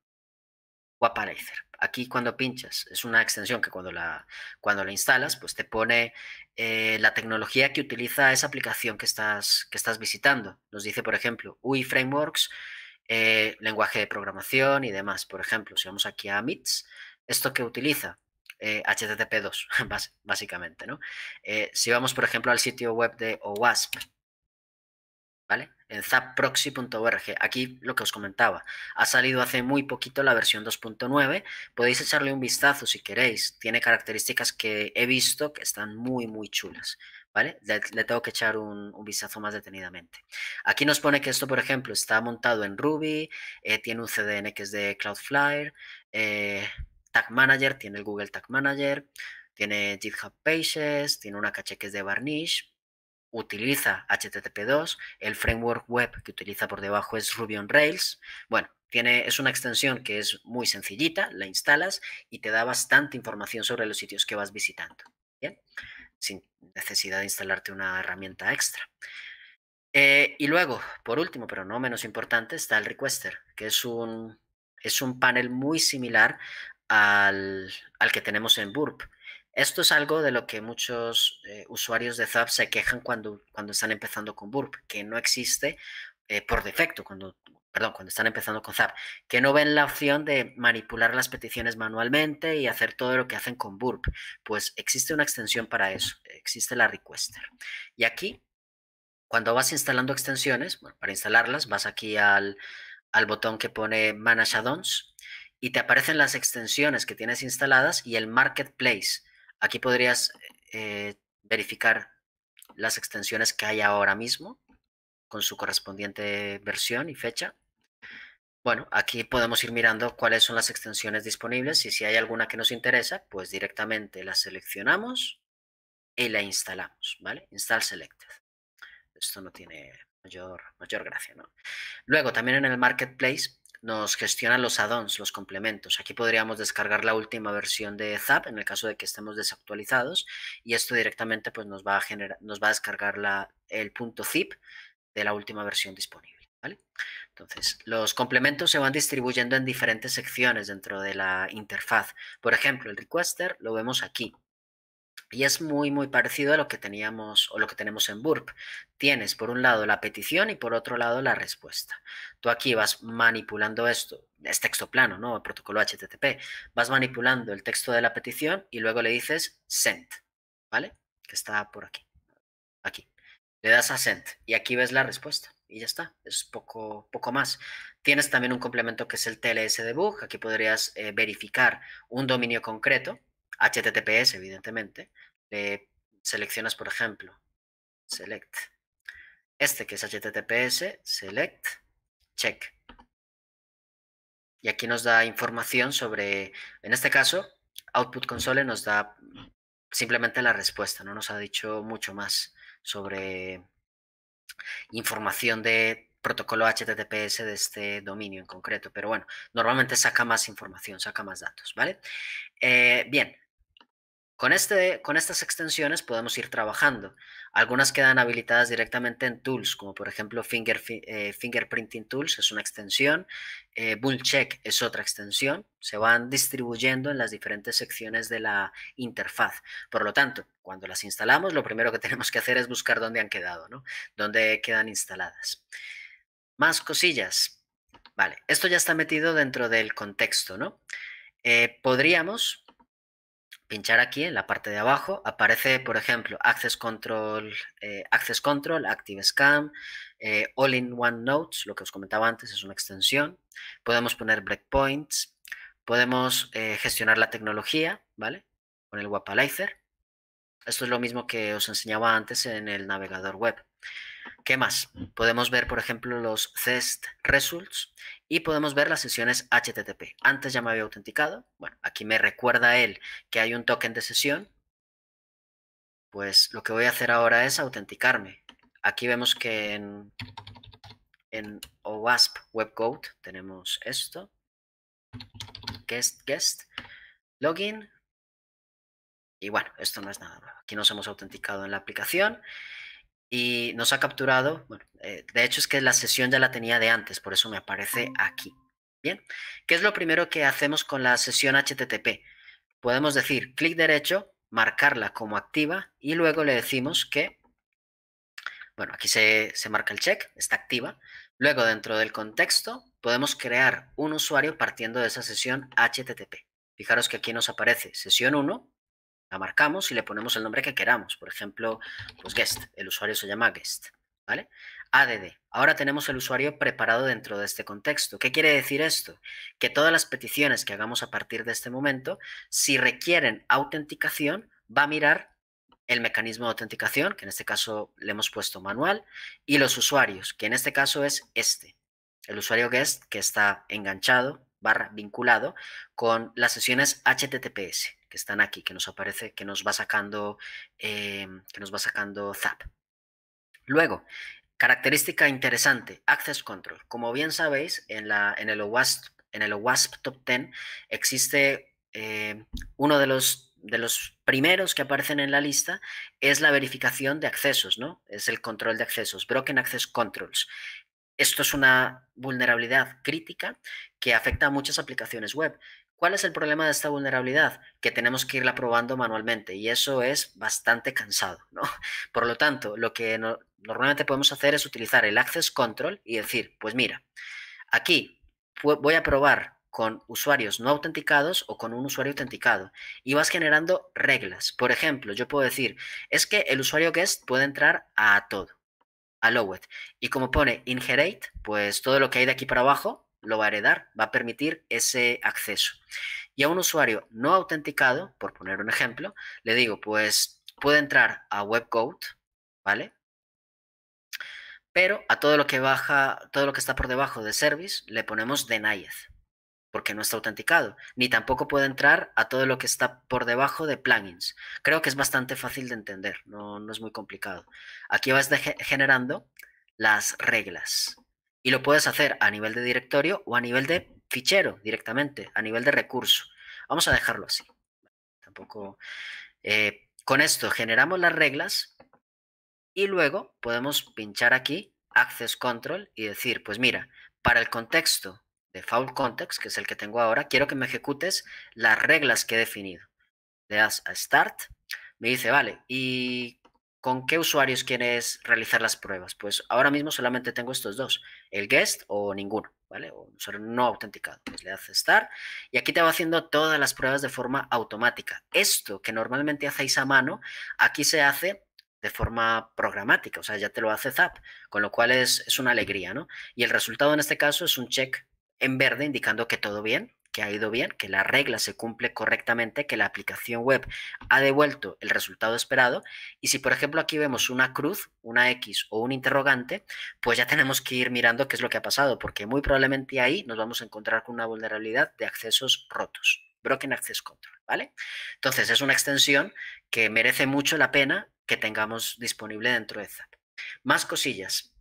Wapanalyzer. Aquí cuando pinchas, es una extensión que cuando la, cuando la instalas, pues te pone eh, la tecnología que utiliza esa aplicación que estás, que estás visitando. Nos dice, por ejemplo, UI Frameworks eh, lenguaje de programación y demás. Por ejemplo, si vamos aquí a MITS, esto que utiliza HTTP2, eh, básicamente, ¿no? Eh, si vamos, por ejemplo, al sitio web de OWASP, ¿vale? En zapproxy.org, aquí lo que os comentaba, ha salido hace muy poquito la versión 2.9, podéis echarle un vistazo si queréis, tiene características que he visto que están muy, muy chulas, le, tengo que echar un, vistazo más detenidamente. Aquí nos pone que esto, por ejemplo, está montado en Ruby, eh, tiene un CDN que es de Cloudflare, eh, Tag Manager, tiene el Google Tag Manager, tiene GitHub Pages, tiene una caché que es de Varnish, utiliza HTTP2, el framework web que utiliza por debajo es Ruby on Rails. Bueno, tiene, es una extensión que es muy sencillita, la instalas y te da bastante información sobre los sitios que vas visitando. ¿bien? Sin necesidad de instalarte una herramienta extra. Eh, y luego, por último, pero no menos importante, está el requester, que es un, es un panel muy similar al, que tenemos en Burp. Esto es algo de lo que muchos eh, usuarios de Zap se quejan cuando, cuando están empezando con Burp, que no existe eh, por defecto. Cuando, perdón, cuando están empezando con Zap, que no ven la opción de manipular las peticiones manualmente y hacer todo lo que hacen con Burp. Pues existe una extensión para eso, existe la requester. Y aquí, cuando vas instalando extensiones, para instalarlas vas aquí al, botón que pone Manage Addons y te aparecen las extensiones que tienes instaladas y el Marketplace. Aquí podrías eh, verificar las extensiones que hay ahora mismo con su correspondiente versión y fecha. Bueno, aquí podemos ir mirando cuáles son las extensiones disponibles y si hay alguna que nos interesa, pues directamente la seleccionamos y la instalamos, ¿vale? Install Selected. Esto no tiene mayor, mayor gracia, ¿no? Luego, también en el Marketplace nos gestionan los add-ons, los complementos. Aquí podríamos descargar la última versión de Zap en el caso de que estemos desactualizados y esto directamente pues, nos, va a generar, nos va a descargar la, el punto zip de la última versión disponible. ¿Vale? Entonces, los complementos se van distribuyendo en diferentes secciones dentro de la interfaz. Por ejemplo, el requester lo vemos aquí. Y es muy, muy parecido a lo que teníamos o lo que tenemos en Burp. Tienes por un lado la petición y por otro lado la respuesta. Tú aquí vas manipulando esto, es texto plano, ¿no? El protocolo HTTP. Vas manipulando el texto de la petición y luego le dices send, ¿vale? Que está por aquí. Aquí. Le das a send y aquí ves la respuesta y ya está, es poco, poco más. Tienes también un complemento que es el TLS debug, aquí podrías eh, verificar un dominio concreto, HTTPS evidentemente, seleccionas por ejemplo, select, este que es HTTPS, select, check. Y aquí nos da información sobre, en este caso, Output Console nos da simplemente la respuesta, no nos ha dicho mucho más sobre información de protocolo HTTPS de este dominio en concreto, pero bueno, normalmente saca más información, saca más datos, ¿vale? Eh, bien, este, con, estas extensiones podemos ir trabajando. Algunas quedan habilitadas directamente en tools, como por ejemplo Finger, eh, Fingerprinting Tools es una extensión, eh, Bull Check es otra extensión, se van distribuyendo en las diferentes secciones de la interfaz. Por lo tanto, cuando las instalamos, lo primero que tenemos que hacer es buscar dónde han quedado, ¿no? Dónde quedan instaladas. Más cosillas. Vale, esto ya está metido dentro del contexto, ¿no? Eh, podríamos pinchar aquí en la parte de abajo, aparece, por ejemplo, Access Control, eh, Access Control, Active Scan, eh, All in One Notes, lo que os comentaba antes, es una extensión. Podemos poner breakpoints, podemos eh, gestionar la tecnología, ¿vale? Con el Wapalizer. Esto es lo mismo que os enseñaba antes en el navegador web. ¿Qué más? Podemos ver, por ejemplo, los test results y podemos ver las sesiones HTTP. Antes ya me había autenticado. Bueno, aquí me recuerda él que hay un token de sesión. Pues lo que voy a hacer ahora es autenticarme. Aquí vemos que en, en OWASP Webcode tenemos esto. Guest, guest, login. Y bueno, esto no es nada nuevo. Aquí nos hemos autenticado en la aplicación y nos ha capturado. Bueno, eh, de hecho es que la sesión ya la tenía de antes, por eso me aparece ah. aquí. Bien, ¿qué es lo primero que hacemos con la sesión HTTP? Podemos decir clic derecho, marcarla como activa y luego le decimos que, bueno, aquí se, se marca el check, está activa. Luego dentro del contexto podemos crear un usuario partiendo de esa sesión HTTP. Fijaros que aquí nos aparece sesión 1, marcamos y le ponemos el nombre que queramos. Por ejemplo, pues guest. El usuario se llama guest. ¿Vale? ADD. Ahora tenemos el usuario preparado dentro de este contexto. ¿Qué quiere decir esto? Que todas las peticiones que hagamos a partir de este momento, si requieren autenticación, va a mirar el mecanismo de autenticación, que en este caso le hemos puesto manual, y los usuarios, que en este caso es este, el usuario guest que está enganchado, barra, vinculado con las sesiones HTTPS están aquí, que nos aparece, que nos va sacando, eh, que nos va sacando Zap. Luego, característica interesante, Access Control. Como bien sabéis, en, la, en, el, OWASP, en el Top 10 existe eh, uno de los, de los primeros que aparecen en la lista, es la verificación de accesos, ¿no? Es el control de accesos, Broken Access Controls. Esto es una vulnerabilidad crítica que afecta a muchas aplicaciones web. ¿Cuál es el problema de esta vulnerabilidad? Que tenemos que irla probando manualmente y eso es bastante cansado, ¿no? Por lo tanto, lo que normalmente podemos hacer es utilizar el access control y decir, pues mira, aquí voy a probar con usuarios no autenticados o con un usuario autenticado y vas generando reglas. Por ejemplo, yo puedo decir, es que el usuario guest puede entrar a todo, a Lowet. Y como pone inherit, pues todo lo que hay de aquí para abajo lo va a heredar, va a permitir ese acceso. Y a un usuario no autenticado, por poner un ejemplo, le digo, pues puede entrar a WebCode, ¿vale? Pero a todo lo que baja, todo lo que está por debajo de service, le ponemos denied, porque no está autenticado. Ni tampoco puede entrar a todo lo que está por debajo de plugins. Creo que es bastante fácil de entender, no, no es muy complicado. Aquí vas generando las reglas. Y lo puedes hacer a nivel de directorio o a nivel de fichero directamente, a nivel de recurso. Vamos a dejarlo así. Tampoco. Eh, con esto generamos las reglas y luego podemos pinchar aquí Access Control y decir, pues mira, para el contexto de Foul Context, que es el que tengo ahora, quiero que me ejecutes las reglas que he definido. Le das a Start, me dice, vale, ¿y ¿con qué usuarios quieres realizar las pruebas? Pues ahora mismo solamente tengo estos dos, el guest o ninguno, ¿vale? O solo no autenticado. Pues le hace estar y aquí te va haciendo todas las pruebas de forma automática. Esto que normalmente hacéis a mano, aquí se hace de forma programática, o sea, ya te lo hace Zap, con lo cual es, es una alegría, ¿no? Y el resultado en este caso es un check en verde indicando que todo bien, ha ido bien, que la regla se cumple correctamente, que la aplicación web ha devuelto el resultado esperado. Y si, por ejemplo, aquí vemos una cruz, una X o un interrogante, pues ya tenemos que ir mirando qué es lo que ha pasado, porque muy probablemente ahí nos vamos a encontrar con una vulnerabilidad de accesos rotos. Broken Access Control, ¿vale? Entonces es una extensión que merece mucho la pena que tengamos disponible dentro de ZAP. Más cosillas.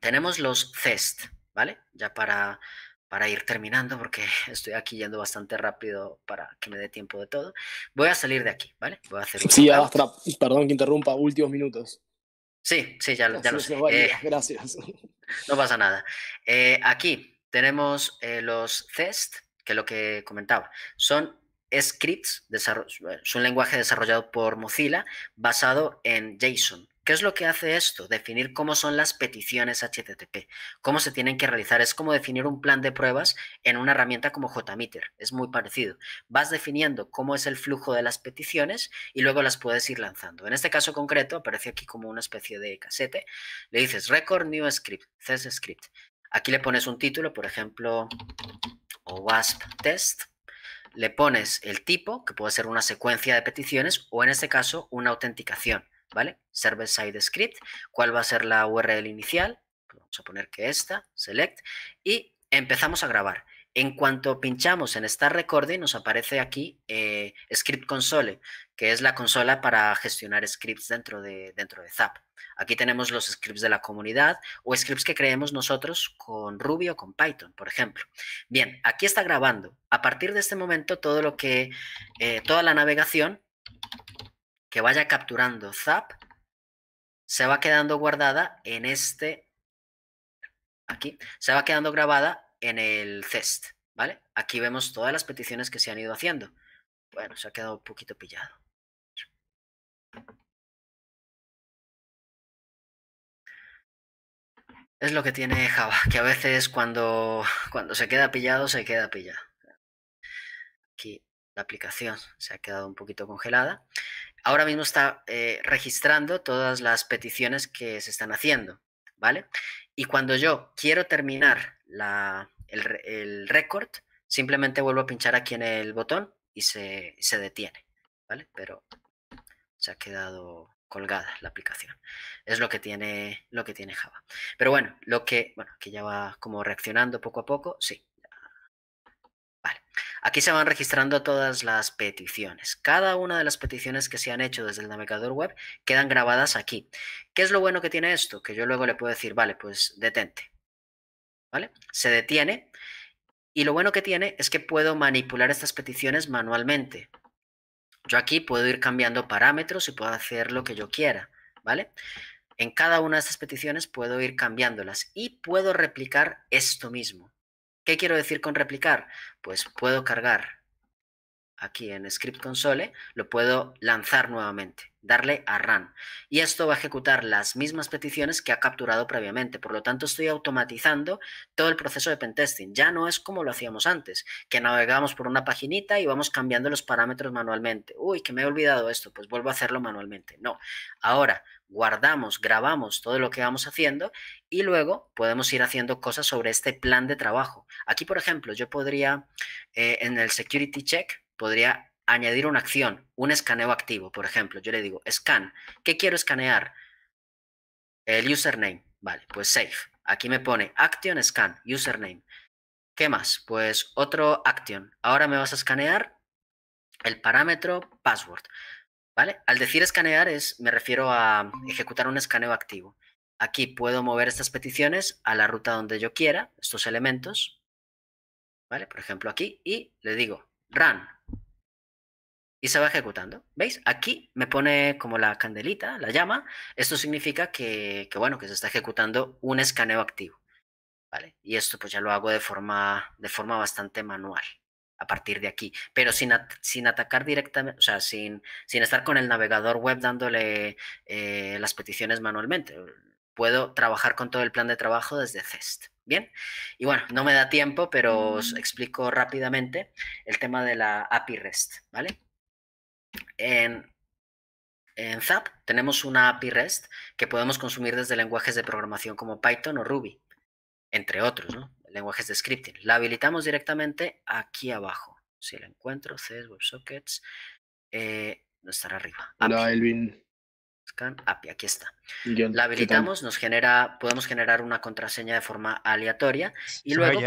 Tenemos los CEST, ¿vale? Ya para para ir terminando, porque estoy aquí yendo bastante rápido para que me dé tiempo de todo. Voy a salir de aquí, ¿vale? Voy a hacer sí, perdón que interrumpa, últimos minutos. Sí, sí, ya, lo, sé. Eh, gracias. No pasa nada. Eh, aquí tenemos eh, los test que es lo que comentaba. Son scripts, es un lenguaje desarrollado por Mozilla basado en JSON. ¿Qué es lo que hace esto? Definir cómo son las peticiones HTTP, cómo se tienen que realizar. Es como definir un plan de pruebas en una herramienta como JMeter. Es muy parecido. Vas definiendo cómo es el flujo de las peticiones y luego las puedes ir lanzando. En este caso concreto aparece aquí como una especie de casete. Le dices record new script, test script. Aquí le pones un título, por ejemplo, wasp test le pones el tipo, que puede ser una secuencia de peticiones, o en este caso una autenticación. ¿vale? Server-side script, cuál va a ser la URL inicial, pues vamos a poner que esta, select, y empezamos a grabar. En cuanto pinchamos en Start Recording, nos aparece aquí eh, Script Console, que es la consola para gestionar scripts dentro de, dentro de Zap. Aquí tenemos los scripts de la comunidad o scripts que creemos nosotros con Ruby o con Python, por ejemplo. Bien, aquí está grabando. A partir de este momento, todo lo que, eh, toda la navegación que vaya capturando Zap se va quedando guardada en este, aquí, se va quedando grabada en el cest, ¿vale? Aquí vemos todas las peticiones que se han ido haciendo. Bueno, se ha quedado un poquito pillado. Es lo que tiene Java, que a veces cuando, cuando se queda pillado, se queda pillado. Aquí la aplicación se ha quedado un poquito congelada ahora mismo está eh, registrando todas las peticiones que se están haciendo, ¿vale? Y cuando yo quiero terminar el, record, récord, simplemente vuelvo a pinchar aquí en el botón y se, se detiene, ¿vale? Pero se ha quedado colgada la aplicación. Es lo que tiene, lo que tiene Java. Pero bueno, lo que, bueno, que ya va como reaccionando poco a poco, sí, Aquí se van registrando todas las peticiones. Cada una de las peticiones que se han hecho desde el navegador web quedan grabadas aquí. ¿Qué es lo bueno que tiene esto? Que yo luego le puedo decir, vale, pues detente. ¿Vale? Se detiene. Y lo bueno que tiene es que puedo manipular estas peticiones manualmente. Yo aquí puedo ir cambiando parámetros y puedo hacer lo que yo quiera, ¿vale? En cada una de estas peticiones puedo ir cambiándolas y puedo replicar esto mismo. ¿Qué quiero decir con replicar? pues puedo cargar aquí en Script Console, lo puedo lanzar nuevamente darle a run. Y esto va a ejecutar las mismas peticiones que ha capturado previamente. Por lo tanto, estoy automatizando todo el proceso de pentesting. Ya no es como lo hacíamos antes, que navegamos por una paginita y vamos cambiando los parámetros manualmente. Uy, que me he olvidado esto, pues vuelvo a hacerlo manualmente. No, ahora guardamos, grabamos todo lo que vamos haciendo y luego podemos ir haciendo cosas sobre este plan de trabajo. Aquí, por ejemplo, yo podría, eh, en el security check, podría añadir una acción, un escaneo activo, por ejemplo, yo le digo scan, ¿qué quiero escanear? El username, vale, pues save. Aquí me pone action scan, username. ¿Qué más? Pues otro action. Ahora me vas a escanear el parámetro password. ¿Vale? Al decir escanear es, me refiero a ejecutar un escaneo activo. Aquí puedo mover estas peticiones a la ruta donde yo quiera, estos elementos, ¿vale? Por ejemplo aquí, y le digo run, y se va ejecutando. ¿Veis? Aquí me pone como la candelita, la llama. Esto significa que, bueno, que se está ejecutando un escaneo activo. ¿Vale? Y esto pues ya lo hago de forma, de forma bastante manual a partir de aquí, pero sin, sin atacar directamente, o sea, sin, sin estar con el navegador web dándole eh, las peticiones manualmente. Puedo trabajar con todo el plan de trabajo desde CEST. Bien, y bueno, no me da tiempo, pero os mm. explico rápidamente el tema de la API REST, ¿vale? En, Zap tenemos una API REST que podemos consumir desde lenguajes de programación como Python o Ruby, entre otros, ¿no? lenguajes de scripting. La habilitamos directamente aquí abajo. Si la encuentro, CS WebSockets, eh, no estará arriba. Scan API, aquí está. la habilitamos, nos genera, podemos generar una contraseña de forma aleatoria y luego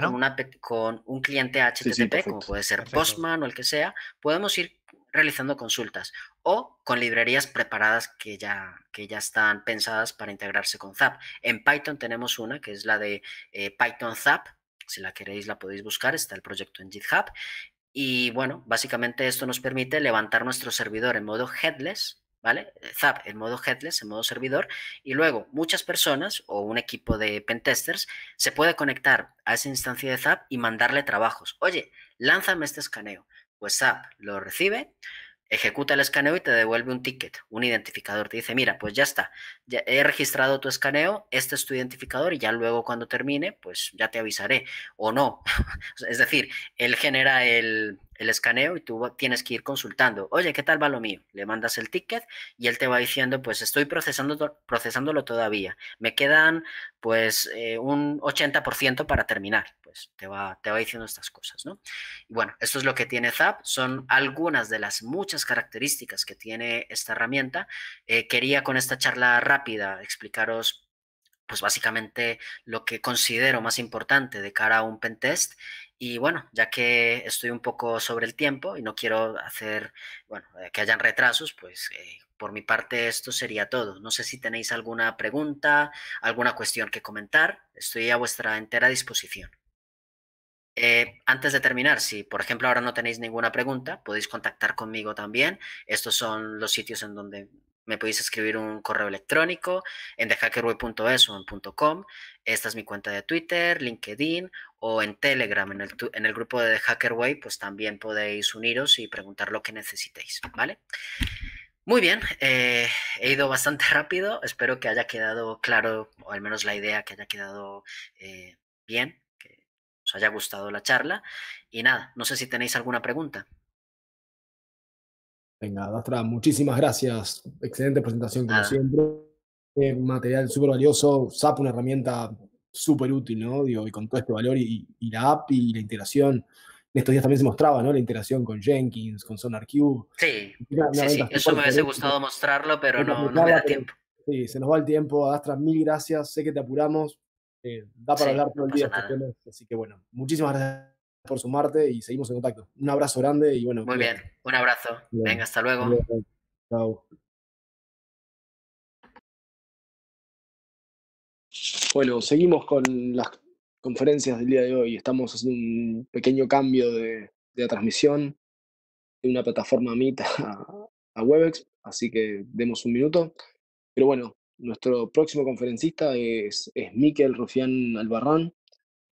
con, un cliente HTTP, como puede ser Postman o el que sea, podemos ir realizando consultas o con librerías preparadas que ya, que ya están pensadas para integrarse con Zap. En Python tenemos una que es la de eh, Python Zap. Si la queréis la podéis buscar, está el proyecto en GitHub. Y bueno, básicamente esto nos permite levantar nuestro servidor en modo headless, ¿vale? Eh, Zap en modo headless, en modo servidor, y luego muchas personas o un equipo de pentesters se puede conectar a esa instancia de Zap y mandarle trabajos. Oye, lánzame este escaneo. WhatsApp lo recibe, ejecuta el escaneo y te devuelve un ticket, un identificador. Te dice, mira, pues ya está, he registrado tu escaneo, este es tu identificador y ya luego cuando termine, pues ya te avisaré o no. es decir, él genera el, el escaneo y tú tienes que ir consultando, oye, ¿qué tal va lo mío? Le mandas el ticket y él te va diciendo, pues estoy procesando, procesándolo todavía, me quedan pues eh, un 80% para terminar, pues te va, te va diciendo estas cosas, ¿no? Y bueno, esto es lo que tiene Zap, son algunas de las muchas características que tiene esta herramienta. Eh, quería con esta charla rápida explicaros pues básicamente lo que considero más importante de cara a un pentest. Y bueno, ya que estoy un poco sobre el tiempo y no quiero hacer, bueno, eh, que hayan retrasos, pues eh, por mi parte esto sería todo. No sé si tenéis alguna pregunta, alguna cuestión que comentar. Estoy a vuestra entera disposición. Eh, antes de terminar, si por ejemplo ahora no tenéis ninguna pregunta, podéis contactar conmigo también. Estos son los sitios en donde me podéis escribir un correo electrónico en thehackerway.es o en .com. Esta es mi cuenta de Twitter, LinkedIn o en Telegram, en el, grupo de The Hackerway, pues también podéis uniros y preguntar lo que necesitéis, ¿vale? Muy bien, eh, he ido bastante rápido, espero que haya quedado claro, o al menos la idea que haya quedado eh, bien, que os haya gustado la charla. Y nada, no sé si tenéis alguna pregunta. Venga, Dastra, muchísimas gracias. Excelente presentación, como siempre. Eh, un material súper valioso. SAP, una herramienta súper útil, ¿no? Digo, y con todo este valor y, la app y la integración. En estos días también se mostraba, ¿no? La integración con Jenkins, con SonarQube. Sí, sí, eso me hubiese gustado mostrarlo, pero no, no, me da tiempo. sí, se nos va el tiempo. Dastra, mil gracias. Sé que te apuramos. Eh, da para hablar todo el día. Así que bueno, muchísimas gracias por sumarte y seguimos en contacto. Un abrazo grande y bueno. Muy bien, un abrazo. Venga, hasta luego. Chao. Bueno, seguimos con las conferencias del día de hoy. Estamos haciendo un pequeño cambio de, transmisión de una plataforma Meet a, a Webex, así que demos un minuto. Pero bueno, nuestro próximo conferencista es, es Miquel Rufián Albarrán,